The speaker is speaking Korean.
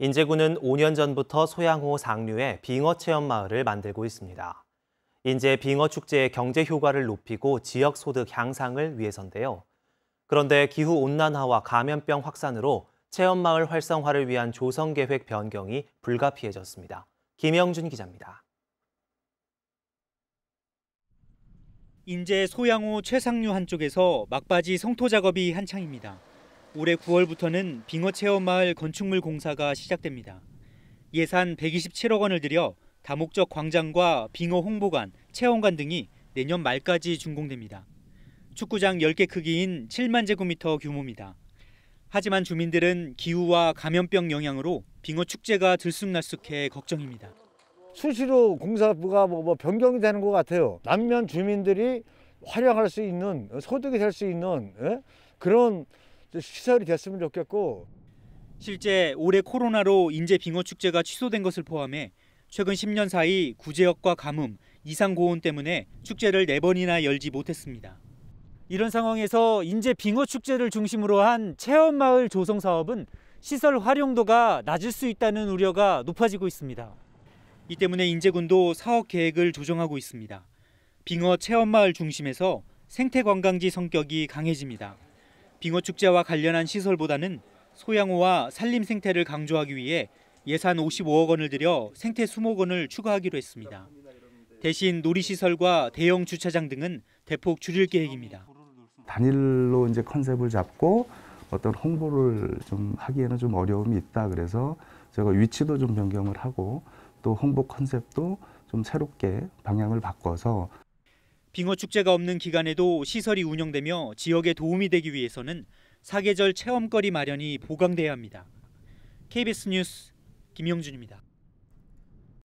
인제군은 5년 전부터 소양호 상류에 빙어 체험 마을을 만들고 있습니다. 인제 빙어 축제의 경제 효과를 높이고 지역 소득 향상을 위해서인데요. 그런데 기후 온난화와 감염병 확산으로 체험 마을 활성화를 위한 조성 계획 변경이 불가피해졌습니다. 김영준 기자입니다. 인제 소양호 최상류 한쪽에서 막바지 성토 작업이 한창입니다. 올해 9월부터는 빙어 체험마을 건축물 공사가 시작됩니다. 예산 127억 원을 들여 다목적 광장과 빙어 홍보관, 체험관 등이 내년 말까지 준공됩니다. 축구장 10개 크기인 7만 제곱미터 규모입니다. 하지만 주민들은 기후와 감염병 영향으로 빙어 축제가 들쑥날쑥해 걱정입니다. 수시로 공사부가 뭐, 뭐 변경이 되는 것 같아요. 남면 주민들이 활용할 수 있는 소득이 될 수 있는 예? 그런 시설이 됐으면 좋겠고 실제 올해 코로나로 인제 빙어 축제가 취소된 것을 포함해 최근 10년 사이 구제역과 가뭄, 이상 고온 때문에 축제를 네 번이나 열지 못했습니다. 이런 상황에서 인제 빙어 축제를 중심으로 한 체험 마을 조성 사업은 시설 활용도가 낮을 수 있다는 우려가 높아지고 있습니다. 이 때문에 인제군도 사업 계획을 조정하고 있습니다. 빙어 체험 마을 중심에서 생태 관광지 성격이 강해집니다. 빙어 축제와 관련한 시설보다는 소양호와 산림 생태를 강조하기 위해 예산 55억 원을 들여 생태 수목원을 추가하기로 했습니다. 대신 놀이시설과 대형 주차장 등은 대폭 줄일 계획입니다. 단일로 이제 컨셉을 잡고 어떤 홍보를 좀 하기에는 좀 어려움이 있다 그래서 제가 위치도 좀 변경을 하고 또 홍보 컨셉도 좀 새롭게 방향을 바꿔서 빙어 축제가 없는 기간에도 시설이 운영되며 지역에 도움이 되기 위해서는 사계절 체험거리 마련이 보강돼야 합니다. KBS 뉴스 김영준입니다.